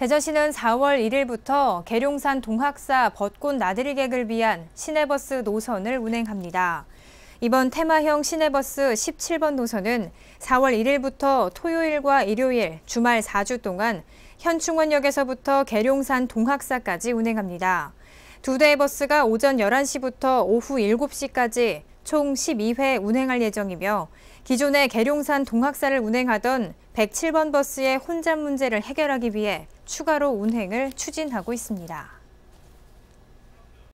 대전시는 4월 1일부터 계룡산 동학사 벚꽃 나들이객을 위한 시내버스 노선을 운행합니다. 이번 테마형 시내버스 17번 노선은 4월 1일부터 토요일과 일요일 주말 4주 동안 현충원역에서부터 계룡산 동학사까지 운행합니다. 두 대의 버스가 오전 11시부터 오후 7시까지 총 12회 운행할 예정이며 기존의 계룡산 동학사를 운행하던 107번 버스의 혼잡 문제를 해결하기 위해 추가로 운행을 추진하고 있습니다.